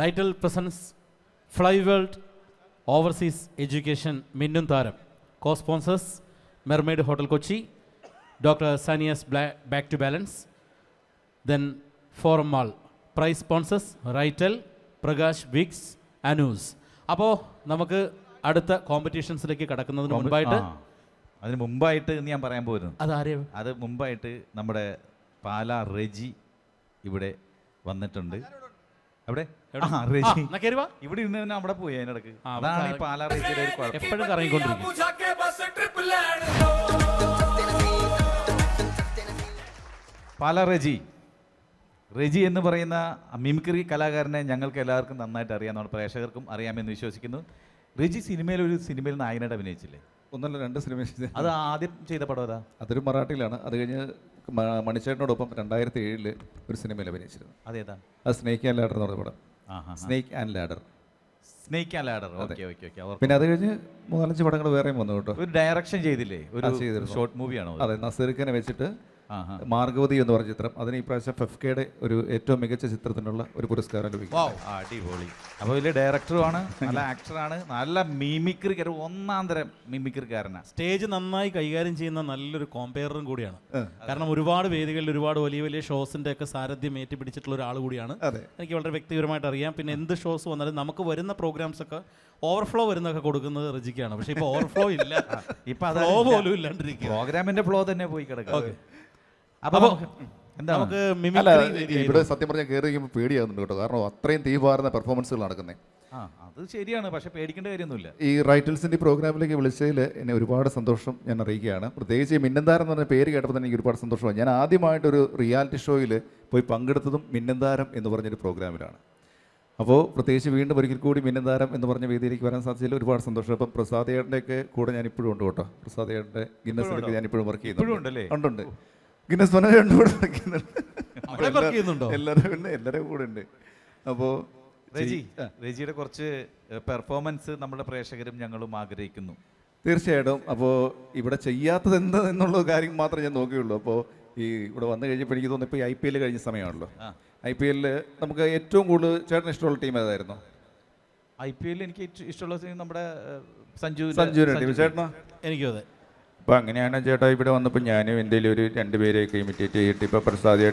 റൈറ്റൽ presents Fly World Overseas Education മിന്നും താരം co sponsors Mermaid Hotel Kochi doctor സാനിയസ് back to balance then Forum Mall prize sponsors title Prakash Vicks അനൂസ് അപ്പോൾ നമുക്ക് അടുത്ത കോമ്പറ്റീഷൻസിലേക്ക് കടക്കുന്നതിന് മുമ്പായിട്ട് അതിന് മുമ്പായിട്ട് എന്ന് ഞാൻ പറയാൻ പോയിരുന്നു അതാരെയോ അത് മുമ്പായിട്ട് നമ്മുടെ പാല റെജി ഇവിടെ വന്നിട്ടുണ്ട് അവിടെ ഇവിടെ ഇരുന്ന് തന്നെ അവിടെ പോയി അതിനിടക്ക് അതാണ് ഈ പാലാ റേസിയുടെ എപ്പോഴും കറങ്ങിക്കൊണ്ടിരിക്കും പാലാ റെജി റെജി എന്ന് പറയുന്ന മിമിക്രി കലാകാരനെ ഞങ്ങൾക്ക് എല്ലാവർക്കും നന്നായിട്ട് അറിയാം നമ്മുടെ പ്രേക്ഷകർക്കും അറിയാമെന്ന് വിശ്വസിക്കുന്നു റെജി സിനിമയിൽ ഒരു സിനിമയിൽ നായകനായിട്ട് അഭിനയിച്ചില്ലേ ഒന്നല്ല രണ്ട് സിനിമ അത് ആദ്യം ചെയ്ത പടം അതാ അതൊരു മറാഠിയിലാണ് അത് കഴിഞ്ഞ് മണിച്ചേട്ടനോടൊപ്പം രണ്ടായിരത്തി ഏഴില് ഒരു സിനിമയിൽ അഭിനയിച്ചിരുന്നു അത് സ്നേക്ക് ആൻഡ് ലാഡർ എന്ന് പറഞ്ഞ പടം snake and ladder snake and ladder പിന്നെ അത് കഴിഞ്ഞ് മൂന്നാലഞ്ച് പടങ്ങൾ വേറെയും വന്നു കേട്ടോ ഒരു ഡയറക്ഷൻ ചെയ്തില്ലേ ഒരു ഷോർട്ട് മൂവിയാണോ അതെ നസീർഖനെ വെച്ചിട്ട് മാർഗവതി എന്ന് പറഞ്ഞ ചിത്രം അതിന് ഈ പ്രാവശ്യം ഫെഫ് കെയുടെ ഒരു ഏറ്റവും മികച്ച ചിത്രത്തിനുള്ള ഒരു പുരസ്കാരം ലഭിക്കും അടിപൊളി അപ്പോൾ വലിയ ഡയറക്ടറുമാണ് നല്ല ആക്ടറാണ് നല്ല മിമിക്രിക്കാരൻ ഒന്നാം തരം മിമിക്രിക്കാരനാണ് സ്റ്റേജ് നന്നായി കൈകാര്യം ചെയ്യുന്ന നല്ലൊരു കോമ്പയറും കൂടിയാണ് കാരണം ഒരുപാട് വേദികളിൽ ഒരുപാട് വലിയ വലിയ ഷോസിന്റെ ഒക്കെ സാരഥ്യം ഏറ്റുപിടിച്ചിട്ടുള്ള ഒരാൾ കൂടിയാണ് എനിക്ക് വളരെ വ്യക്തിപരമായിട്ട് അറിയാം പിന്നെ എന്ത് ഷോസ് വന്നാലും നമുക്ക് വരുന്ന പ്രോഗ്രാംസ് ഒക്കെ ഓവർഫ്ലോ വരുന്നൊക്കെ കൊടുക്കുന്നത് റിജിക്കാണ് പക്ഷെ ഇപ്പൊ ഓവർഫ്ലോ ഇല്ല ഇപ്പൊ ഫ്ലോ പോലും ഇല്ലാണ്ടിരിക്കും പ്രോഗ്രാമിന്റെ ഫ്ലോ തന്നെ പോയി കിടക്കാം അപ്പൊ നമുക്ക് ഇവിടെ സത്യം പറഞ്ഞാൽ കയറി കഴിയുമ്പോൾ പേടിയാകുന്നു കേട്ടോ കാരണം അത്രയും തീപാറുന്ന പെർഫോമൻസുകൾ നടക്കുന്നത് അത് ശരിയാണ് പക്ഷെ പേടിക്കേണ്ട കാര്യമൊന്നുമില്ല ഈ റൈറ്റൽസിന്റെ പ്രോഗ്രാമിലേക്ക് വിളിച്ചതിൽ എന്നെ ഒരുപാട് സന്തോഷം ഞാൻ അറിയിക്കുകയാണ് പ്രത്യേകിച്ച് മിന്നന്താരം എന്ന് പറഞ്ഞ പേര് കേട്ടപ്പോൾ തന്നെ എനിക്ക് ഒരുപാട് സന്തോഷമാണ് ഞാൻ ആദ്യമായിട്ടൊരു റിയാലിറ്റി ഷോയിൽ പോയി പങ്കെടുത്തതും മിന്നന്താരം എന്ന് പറഞ്ഞൊരു പ്രോഗ്രാമിലാണ് അപ്പോൾ പ്രത്യേകിച്ച് വീണ്ടും ഒരിക്കൽ കൂടി മിന്നന്താരം എന്ന് പറഞ്ഞ വേദിയിലേക്ക് വരാൻ സാധിച്ചതിൽ ഒരുപാട് സന്തോഷം അപ്പം പ്രസാദ് ഏട്ടൻ്റെയൊക്കെ കൂടെ ഞാൻ ഇപ്പോഴും ഉണ്ട് കേട്ടോ പ്രസാദ് ഏട്ടൻ്റെ ഗിന്നസിലൊക്കെ ഞാൻ ഇപ്പോഴും വർക്ക് ചെയ്യുന്നുണ്ട് ഉണ്ടുണ്ട് ഗിന്നസ് പറഞ്ഞ രണ്ടുകൂടെ കൂടെ വർക്ക് പിന്നെ എല്ലാരും കൂടെ ഉണ്ട് അപ്പോ രജി രജിയുടെ കുറച്ച് പെർഫോമൻസ് നമ്മുടെ പ്രേക്ഷകരും ഞങ്ങളും ആഗ്രഹിക്കുന്നു തീർച്ചയായിട്ടും അപ്പോൾ ഇവിടെ ചെയ്യാത്തത് എന്താ കാര്യം മാത്രമേ ഞാൻ നോക്കിയുള്ളൂ അപ്പോൾ ഈ ഇവിടെ വന്നു കഴിഞ്ഞപ്പോൾ എനിക്ക് തോന്നുന്നു ഇപ്പോൾ ഐ പി എൽ കഴിഞ്ഞ സമയമാണല്ലോ ഐ പി എല്ലിൽ നമുക്ക് ഏറ്റവും കൂടുതൽ ചേട്ടന് ഇഷ്ടമുള്ള ടീം ഏതായിരുന്നു ഐ പി എല്ലിൽ എനിക്ക് ഇഷ്ടമുള്ള ടീം നമ്മുടെ സഞ്ജു സഞ്ജു ടീം ചേട്ടനാ എനിക്കും അതെ അപ്പോൾ അങ്ങനെയാണ് ചേട്ടാ ഇവിടെ വന്നപ്പോൾ ഞാനും എൻ്റെ ഒരു രണ്ട് ഇമിറ്റേറ്റ് ചെയ്തിട്ട് ഇപ്പോൾ പ്രസാദ്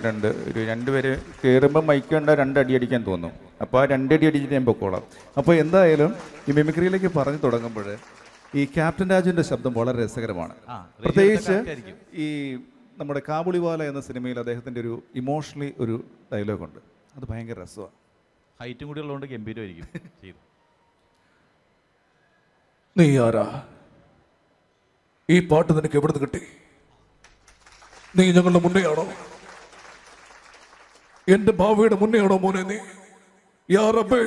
ഒരു രണ്ട് പേര് കയറുമ്പോൾ മൈക്ക് രണ്ട് രണ്ടടി അടിക്കാൻ തോന്നും അപ്പോൾ ആ രണ്ടടി അടിച്ചിട്ട് ഞാൻ പൊക്കോളാം അപ്പോൾ എന്തായാലും ഈ മിമിക്രിയിലേക്ക് പറഞ്ഞു തുടങ്ങുമ്പോൾ ഈ ക്യാപ്റ്റൻ രാജുവിൻ്റെ ശബ്ദം വളരെ രസകരമാണ് പ്രത്യേകിച്ച് ഈ നമ്മുടെ കാബുളിവാല എന്ന സിനിമയിൽ അദ്ദേഹത്തിൻ്റെ ഒരു ഇമോഷണലി ഒരു ഡയലോഗുണ്ട് അത് ഭയങ്കര രസമാണ് ഹൈറ്റും കൂടി ഉള്ളതുകൊണ്ട് ഗംഭീരമായിരിക്കും നീ ആരാ ഈ പാട്ട് നിനക്ക് എവിടുന്ന് കിട്ടി നീ ഞങ്ങളുടെ മുന്നെയാണോ എന്റെ ഭാവിയുടെ മുന്നെയാണോ മോനെ നീ യാറബേ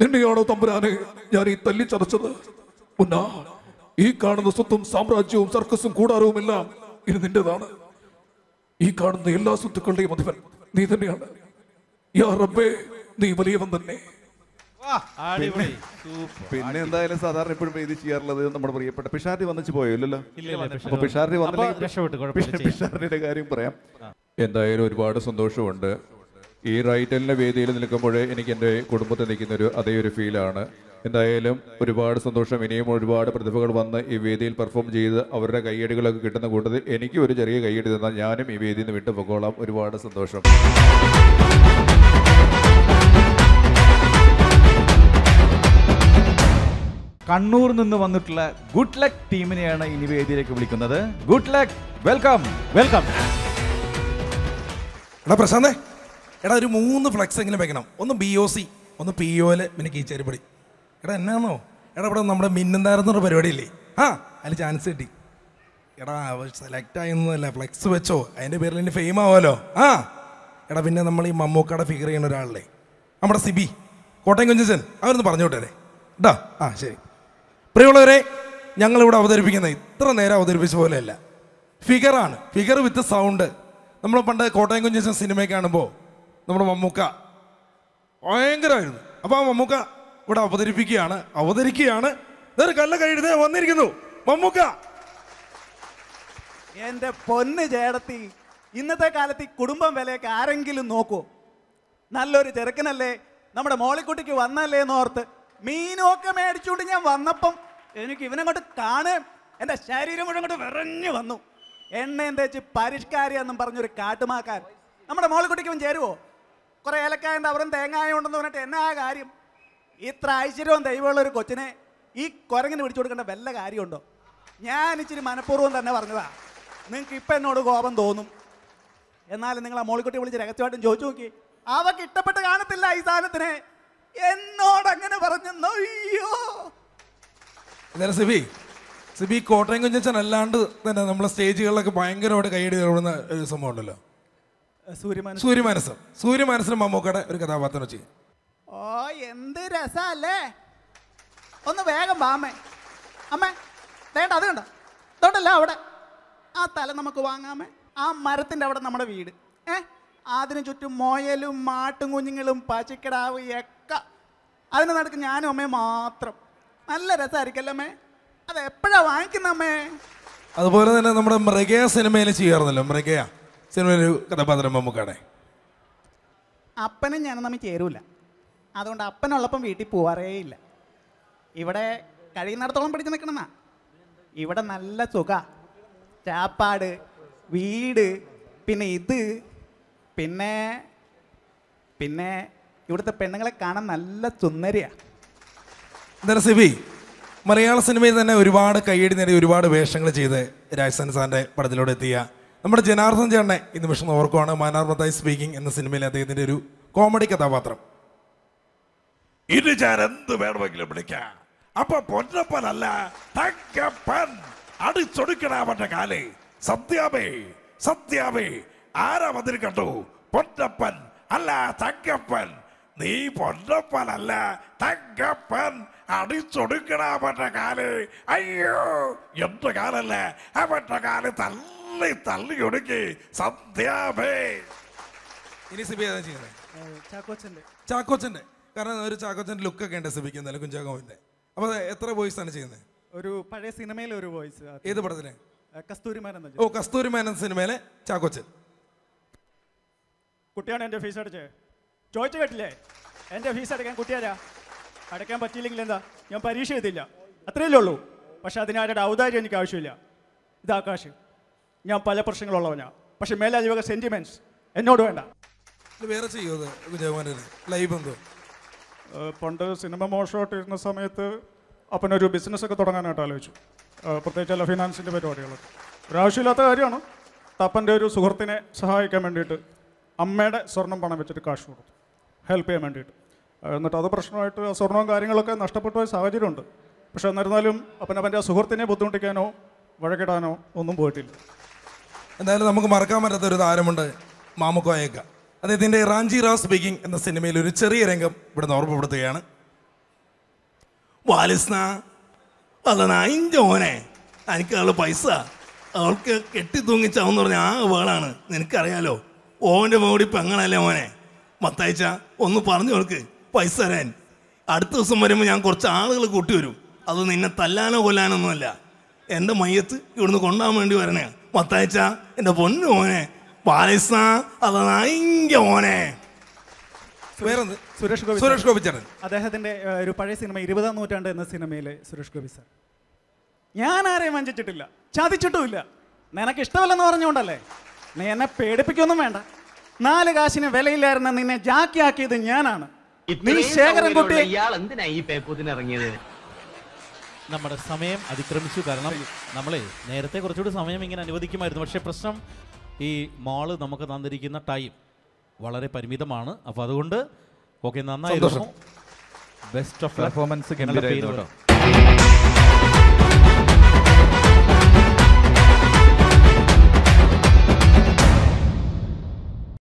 നിന്നെയാണോ തമ്പുരാനെ ഞാൻ ഈ തല്ലി ചതച്ചത് മുന്നാ ഈ കാണുന്ന സ്വത്തും സാമ്രാജ്യവും സർക്കസും കൂടാരവും എല്ലാം ഇത് നിന്റേതാണ് ഈ കാണുന്ന എല്ലാ സ്വത്തുക്കളുടെയും അധിപൻ നീ തന്നെയാണ് യാറബേ നീ വലിയവൻ തന്നെ പിന്നെ എന്തായാലും സാധാരണ ഇപ്പോഴും വേദി ചെയ്യാറുള്ളത് നമ്മുടെ പ്രിയപ്പെട്ട പിഷാരി വന്നിച്ച് പോയല്ലോ അപ്പൊ പിഷാരി വന്നില്ലെങ്കിൽ പിഷാരിയുടെ കാര്യം പറയാം എന്തായാലും ഒരുപാട് സന്തോഷമുണ്ട് ഈ റൈറ്റലിന്റെ വേദിയിൽ നിൽക്കുമ്പോൾ എനിക്ക് എന്റെ കുടുംബത്തിൽ നിൽക്കുന്ന ഒരു അതേ ഒരു ഫീലാണ് എന്തായാലും ഒരുപാട് സന്തോഷം ഇനിയും ഒരുപാട് പ്രതിഭകൾ വന്ന് ഈ വേദിയിൽ പെർഫോം ചെയ്ത് അവരുടെ കയ്യടികളൊക്കെ കിട്ടുന്ന കൂട്ടത്തിൽ എനിക്ക് ഒരു ചെറിയ കയ്യടി തന്നാൽ ഞാനും ഈ വേദിയിൽ നിന്ന് വിട്ടു പോകോളാം ഒരുപാട് സന്തോഷം കണ്ണൂർ നിന്ന് വന്നിട്ടുള്ള ഗുഡ് ലക്ക് ടീമിനെയാണ് ഇനി വേദിയിലേക്ക് വിളിക്കുന്നത് ഗുഡ് ലക്ക് വെൽക്കം വെൽക്കം എടാ പ്രശാന്തേ എടാ ഒരു മൂന്ന് ഫ്ലക്സ് എങ്കിലും വെക്കണം ഒന്ന് ബി ഒ സി ഒന്ന് പി ഒ എൽ പിന്നെ കീച്ചേരിപ്പടി എടാ എന്നാണോ എടാ ഇവിടെ നമ്മുടെ എന്നൊരു പരിപാടിയില്ലേ ആ അതിൽ ചാൻസ് കിട്ടി എടാ സെലക്ട് ആയെന്നല്ല ഫ്ലെക്സ് വെച്ചോ അതിൻ്റെ പേരിൽ ഇനി ഫെയിം ആവുമല്ലോ ആ എടാ പിന്നെ നമ്മൾ ഈ മമ്മൂക്കയുടെ ഫിഗർ ചെയ്യുന്ന ഒരാളല്ലേ നമ്മുടെ സിബി കോട്ടയം കുഞ്ചൻ അവരൊന്ന് പറഞ്ഞു വിട്ടേരെ കേട്ടോ ആ ശരി പ്രിയമുള്ളവരെ ഞങ്ങളിവിടെ അവതരിപ്പിക്കുന്നത് ഇത്ര നേരം അവതരിപ്പിച്ച പോലെയല്ല ഫിഗറാണ് ഫിഗർ വിത്ത് സൗണ്ട് നമ്മൾ പണ്ട് കോട്ടയം കുഞ്ഞ സിനിമ കാണുമ്പോൾ നമ്മുടെ മമ്മൂക്ക ഭയങ്കരമായിരുന്നു അപ്പോൾ ആ മമ്മൂക്ക ഇവിടെ അവതരിപ്പിക്കുകയാണ് അവതരിക്കുകയാണ് വേറെ കല്ല കഴിയുന്നത് വന്നിരിക്കുന്നു മമ്മൂക്ക എൻ്റെ പൊന്ന് ചേടത്തി ഇന്നത്തെ കാലത്ത് ഈ കുടുംബം വിലയൊക്കെ ആരെങ്കിലും നോക്കൂ നല്ലൊരു ചെറുക്കനല്ലേ നമ്മുടെ മോളിക്കുട്ടിക്ക് വന്നല്ലേ എന്നോർത്ത് മീനൊക്കെ മേടിച്ചുകൊണ്ട് ഞാൻ വന്നപ്പം എനിക്ക് ഇവനങ്ങോട്ട് കാണേ എൻ്റെ ശരീരം മുഴുവൻ അങ്ങോട്ട് വിറഞ്ഞു വന്നു എന്താ വെച്ച് പരിഷ്കാരി എന്നും പറഞ്ഞൊരു കാട്ടുമാക്കാൻ നമ്മുടെ മോളിക്കുട്ടിക്കും ചേരുവോ കുറേ ഏലക്കായുണ്ട് അവരും തേങ്ങായ ഉണ്ടെന്ന് പറഞ്ഞിട്ട് എന്നാ കാര്യം ഇത്ര ഐശ്വര്യവും ദൈവമുള്ള ഒരു കൊച്ചിനെ ഈ കുരങ്ങിന് പിടിച്ചു കൊടുക്കേണ്ട വല്ല കാര്യമുണ്ടോ ഞാൻ ഇച്ചിരി മനഃപൂർവ്വം തന്നെ പറഞ്ഞതാ നിങ്ങൾക്ക് ഇപ്പം എന്നോട് കോപം തോന്നും എന്നാലും നിങ്ങൾ ആ മോളിക്കുട്ടി വിളിച്ച് രഹസ്യമായിട്ടും ചോദിച്ചു നോക്കി അവക്ക് ഇഷ്ടപ്പെട്ട് കാണത്തില്ല ഈ സാധനത്തിനെ എന്നോട് അങ്ങനെ പറഞ്ഞു അയ്യോ അന്നേരം സിബി സിബി കോട്ടയം കുഞ്ഞച്ചൻ അല്ലാണ്ട് തന്നെ നമ്മളെ സ്റ്റേജുകളിലൊക്കെ ഭയങ്കരമായിട്ട് കൈയടി തുടങ്ങുന്ന ഒരു സംഭവം ഉണ്ടല്ലോ സൂര്യമാനസം സൂര്യമാനസം സൂര്യമാനസം മമ്മൂക്കയുടെ ഒരു കഥാപാത്രം ചെയ്യും ഓ എന്ത് രസല്ലേ ഒന്ന് വേഗം വാമേ അമ്മേ വേണ്ട അത് കണ്ടോ അതുകൊണ്ടല്ല അവിടെ ആ തല നമുക്ക് വാങ്ങാമേ ആ മരത്തിൻ്റെ അവിടെ നമ്മുടെ വീട് ഏഹ് അതിനു ചുറ്റും മോയലും മാട്ടും കുഞ്ഞുങ്ങളും പശുക്കിടാവ് എക്ക അതിന് നടക്കും ഞാനും അമ്മേ മാത്രം നല്ല രസമായിരിക്കല്ലമ്മേ അത് എപ്പോഴാ വാങ്ങിക്കുന്ന അമ്മേ അതുപോലെ തന്നെ നമ്മുടെ മൃഗയ സിനിമയിൽ ചെയ്യാറുണ്ടല്ലോ മൃഗയ സിനിമയിലെ കഥാപാത്രം മമ്മൂക്കാടെ അപ്പനും ഞാനും തമ്മിൽ ചേരൂല അതുകൊണ്ട് അപ്പനുള്ളപ്പം വീട്ടിൽ പോവാറേ ഇല്ല ഇവിടെ കഴിയുന്നിടത്തോളം പിടിച്ചു നിൽക്കണമെന്നാ ഇവിടെ നല്ല സുഖ ചാപ്പാട് വീട് പിന്നെ ഇത് പിന്നെ പിന്നെ ഇവിടുത്തെ പെണ്ണുങ്ങളെ കാണാൻ നല്ല സുന്ദരിയാണ് സിബി മലയാള സിനിമയിൽ തന്നെ ഒരുപാട് കൈയടി നേടി ഒരുപാട് വേഷങ്ങൾ ചെയ്ത് രാജസ്ഥാൻ സാറിൻ്റെ പടത്തിലൂടെ എത്തിയ നമ്മുടെ ജനാർദ്ദൻ ചേട്ടനെ ഈ നിമിഷം ഓർക്കുവാണ് മാനാർമത്തായി സ്പീക്കിംഗ് എന്ന സിനിമയിലെ അദ്ദേഹത്തിൻ്റെ ഒരു കോമഡി കഥാപാത്രം ഇത് ഞാൻ എന്ത് വേണമെങ്കിലും വിളിക്കാം അപ്പൊ പൊന്നപ്പനല്ല തങ്കപ്പൻ അടിച്ചൊടുക്കണ കാലേ സത്യാമേ സത്യാമേ ആരാ മതിൽ കണ്ടു പൊന്നപ്പൻ അല്ല തങ്കപ്പൻ നീ പൊന്നപ്പനല്ല തങ്കപ്പൻ അടിച്ചൊടുക്കണ പറ്റ കാല് അയ്യോ എന്റെ കാലല്ല പറ്റ കാല് തള്ളി തള്ളി ഒടുക്കി സന്ധ്യാഭേ ഇനി സിബി ഏതാ ചെയ്യുന്നത് ചാക്കോച്ചന്റെ ചാക്കോച്ചന്റെ കാരണം ഒരു ചാക്കോച്ചന്റെ ലുക്ക് ഒക്കെ ഉണ്ട് സിബിക്ക് എന്തായാലും കുഞ്ചാക്കോവിന്റെ അപ്പൊ എത്ര വോയിസ് ആണ് ചെയ്യുന്നത് ഒരു പഴയ സിനിമയിലെ ഒരു വോയിസ് ഏത് പടത്തിന് കസ്തൂരിമാനൻ ഓ കസ്തൂരിമാനൻ സിനിമയിലെ ചാക്കോച്ചൻ കുട്ടിയാണ് എൻ്റെ ഫീസ് അടച്ചത് ചോദിച്ചു കേട്ടില്ലേ എൻ്റെ ഫീസ് അടയ്ക്കാൻ കുട്ടിയാരാ അടയ്ക്കാൻ പറ്റിയില്ലെങ്കിൽ എന്താ ഞാൻ പരീക്ഷ എഴുതില്ല അത്രയല്ലേ ഉള്ളൂ പക്ഷെ അതിനാരുടെ ഔദാര്യം എനിക്ക് ആവശ്യമില്ല ഇത് ആകാശ് ഞാൻ പല പ്രശ്നങ്ങളുള്ളവനാണ് പക്ഷെ മേലാധിപക സെന്റിമെന്റ്സ് എന്നോട് വേണ്ട വേറെ ചെയ്യുമോ വിജയകുമാരൻ ലൈവ് പണ്ട് സിനിമ ഇരുന്ന സമയത്ത് അപ്പനൊരു ബിസിനസ്സൊക്കെ തുടങ്ങാനായിട്ട് ആലോചിച്ചു പ്രത്യേകിച്ച് അല്ല ഫിനാൻസിൻ്റെ പരിപാടികൾ ഒരാവശ്യമില്ലാത്ത കാര്യമാണ് തപ്പൻ്റെ ഒരു സുഹൃത്തിനെ സഹായിക്കാൻ വേണ്ടിയിട്ട് അമ്മയുടെ സ്വർണം പണം വെച്ചിട്ട് കാശ് കൊടുത്തു ഹെൽപ്പ് ചെയ്യാൻ വേണ്ടിയിട്ട് എന്നിട്ട് അത് പ്രശ്നമായിട്ട് ആ സ്വർണവും കാര്യങ്ങളൊക്കെ നഷ്ടപ്പെട്ട സാഹചര്യമുണ്ട് പക്ഷേ എന്നിരുന്നാലും അപ്പനപ്പൻ്റെ ആ സുഹൃത്തിനെ ബുദ്ധിമുട്ടിക്കാനോ വഴക്കിടാനോ ഒന്നും പോയിട്ടില്ല എന്തായാലും നമുക്ക് മറക്കാൻ പറ്റാത്ത ഒരു താരമുണ്ട് മാമുക്കോയേക്ക അദ്ദേഹത്തിൻ്റെ റാഞ്ചി റാസ് സ്പീക്കിംഗ് എന്ന സിനിമയിൽ ഒരു ചെറിയ രംഗം ഇവിടെ നിന്ന് ഓർമ്മപ്പെടുത്തുകയാണ് വാലിസ്ന ഓനെ എനിക്ക് അയാൾ പൈസ അവൾക്ക് കെട്ടി തൂങ്ങിച്ചാവെന്ന് പറഞ്ഞ ആ വേളാണ് നിനക്കറിയാലോ ഓൻ്റെ മോടി പെങ്ങളല്ലേ മോനെ മത്തയച്ച ഒന്ന് പറഞ്ഞു കൊടുക്ക് പൈസ തരാൻ അടുത്ത ദിവസം വരുമ്പോൾ ഞാൻ കുറച്ച് ആളുകൾ കൂട്ടി വരും അത് നിന്നെ തല്ലാനോ കൊല്ലാനൊന്നുമല്ല എൻ്റെ മയ്യത്ത് ഇവിടുന്ന് കൊണ്ടാൻ വേണ്ടി വരണേ മത്തയച്ച എൻ്റെ പൊന്ന് മോനെ പാലസ അത് നായിങ്ക മോനെ സുരേഷ് ഗോപി സുരേഷ് ഗോപി ചേട്ടൻ അദ്ദേഹത്തിന്റെ ഒരു പഴയ സിനിമ ഇരുപതാം നൂറ്റാണ്ട് എന്ന സിനിമയിലെ സുരേഷ് ഗോപി സാർ ഞാൻ ആരെയും വഞ്ചിച്ചിട്ടില്ല ചതിച്ചിട്ടുമില്ല നിനക്ക് ഇഷ്ടമല്ലെന്ന് പറഞ്ഞുകൊണ്ടല്ലേ നീ എന്നെ പേടിപ്പിക്കൊന്നും വേണ്ട നാല് കാശിന് വിലയില്ലായിരുന്ന നിന്നെ ജാക്കിയാക്കിയത് ഞാനാണ് നീ ശേഖരൻകുട്ടി ഇയാൾ എന്തിനാ ഈ നമ്മുടെ സമയം അതിക്രമിച്ചു കാരണം നമ്മളെ നേരത്തെ കുറച്ചുകൂടി സമയം ഇങ്ങനെ അനുവദിക്കുമായിരുന്നു പക്ഷേ പ്രശ്നം ഈ മോള് നമുക്ക് തന്നിരിക്കുന്ന ടൈം വളരെ പരിമിതമാണ് അപ്പോൾ അതുകൊണ്ട് ഓക്കെ നന്നായിരുന്നു ബെസ്റ്റ് ഓഫ് പെർഫോമൻസ് കേട്ടോ